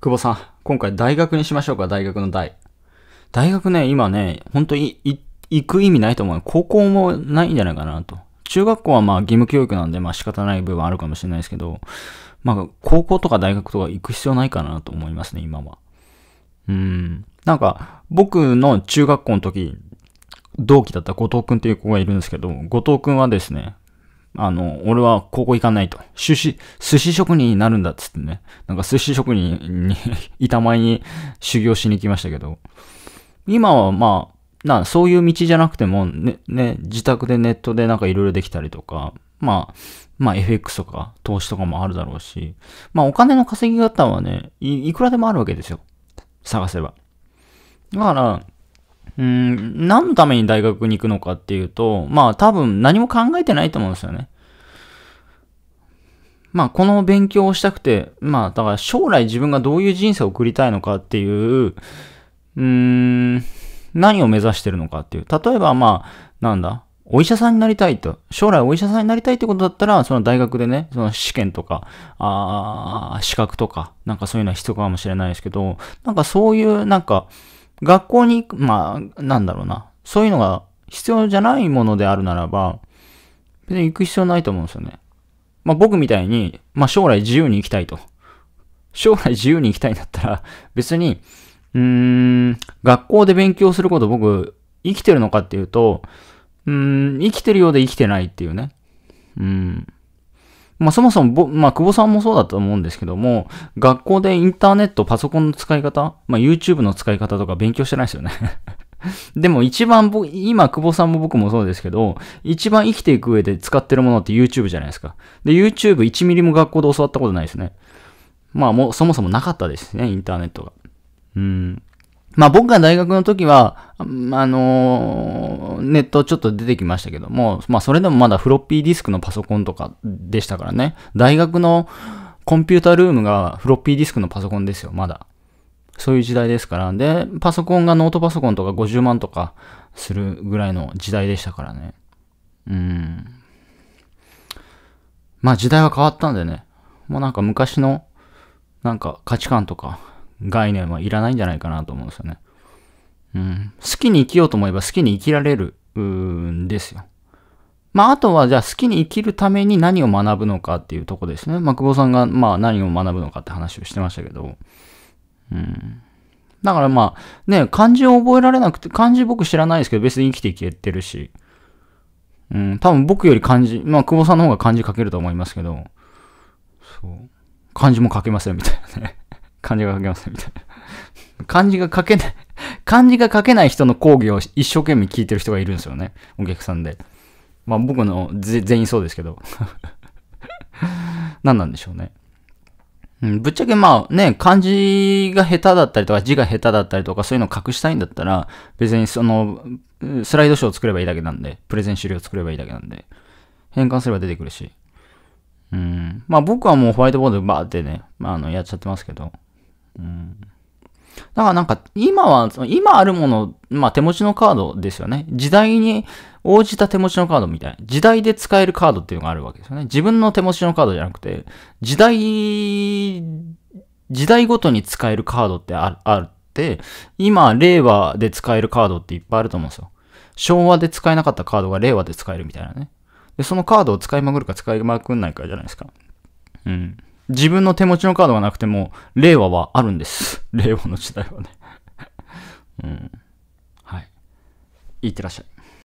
久保さん、今回大学にしましょうか、大学の大。大学ね、今ね、本当に行く意味ないと思う。高校もないんじゃないかなと。中学校はまあ義務教育なんで、まあ仕方ない部分あるかもしれないですけど、まあ高校とか大学とか行く必要ないかなと思いますね、今は。うん。なんか、僕の中学校の時、同期だった後藤くんっていう子がいるんですけど、後藤くんはですね、あの、俺は高校行かないと。寿司、寿司職人になるんだっつってね。なんか寿司職人に 板前に修行しに行きましたけど。今はまあ、な、そういう道じゃなくてもね、ね、自宅でネットでなんかいろいろできたりとか、まあ、まあ FX とか投資とかもあるだろうし、まあお金の稼ぎ方はね、いいくらでもあるわけですよ。探せば。だから、うん、何のために大学に行くのかっていうと、まあ多分何も考えてないと思うんですよね。まあこの勉強をしたくて、まあだから将来自分がどういう人生を送りたいのかっていう、うーん、何を目指してるのかっていう。例えばまあ、なんだ、お医者さんになりたいと。将来お医者さんになりたいってことだったら、その大学でね、その試験とか、あ資格とか、なんかそういうのは必要かもしれないですけど、なんかそういう、なんか、学校に行く、まあ、なんだろうな。そういうのが必要じゃないものであるならば、別に行く必要ないと思うんですよね。まあ僕みたいに、まあ将来自由に行きたいと。将来自由に行きたいんだったら、別に、うーん、学校で勉強すること僕、生きてるのかっていうと、うーん、生きてるようで生きてないっていうね。うん。まあ、そもそも、まあ、久保さんもそうだと思うんですけども、学校でインターネット、パソコンの使い方、まあ、YouTube の使い方とか勉強してないですよね でも一番僕、今、久保さんも僕もそうですけど、一番生きていく上で使ってるものって YouTube じゃないですか。で、YouTube 1ミリも学校で教わったことないですね。まあもう、そもそもなかったですね、インターネットが。うん。まあ僕が大学の時は、あのー、ネットちょっと出てきましたけども、まあそれでもまだフロッピーディスクのパソコンとかでしたからね、大学のコンピュータルームがフロッピーディスクのパソコンですよ、まだ。そういう時代ですから。で、パソコンがノートパソコンとか50万とかするぐらいの時代でしたからね。うん。まあ時代は変わったんでね。もうなんか昔の、なんか価値観とか、概念はいらないんじゃないかなと思うんですよね。うん、好きに生きようと思えば好きに生きられるんですよ。まあ、あとはじゃあ好きに生きるために何を学ぶのかっていうとこですね。まあ、久保さんがまあ何を学ぶのかって話をしてましたけど。うん。だからまあ、ね、漢字を覚えられなくて、漢字僕知らないですけど別に生きていけてるし。うん、多分僕より漢字、まあ、久保さんの方が漢字書けると思いますけど、そう。漢字も書けませんみたいなね漢字が書けませんみたいな。漢字が書けない、漢字が書けない人の講義を一生懸命聞いてる人がいるんですよね。お客さんで。まあ僕の全員そうですけど。何なんでしょうね。うん、ぶっちゃけまあね、漢字が下手だったりとか字が下手だったりとかそういうのを隠したいんだったら、別にその、スライドショーを作ればいいだけなんで、プレゼン資料を作ればいいだけなんで、変換すれば出てくるし。うん。まあ僕はもうホワイトボードバーってね、まああの、やっちゃってますけど、だからなんか、今は、今あるもの、まあ手持ちのカードですよね。時代に応じた手持ちのカードみたいな。時代で使えるカードっていうのがあるわけですよね。自分の手持ちのカードじゃなくて、時代、時代ごとに使えるカードってあって、今、令和で使えるカードっていっぱいあると思うんですよ。昭和で使えなかったカードが令和で使えるみたいなね。で、そのカードを使いまくるか使いまくんないかじゃないですか。うん。自分の手持ちのカードがなくても、令和はあるんです。令和の時代はねうん。はい。いってらっしゃい。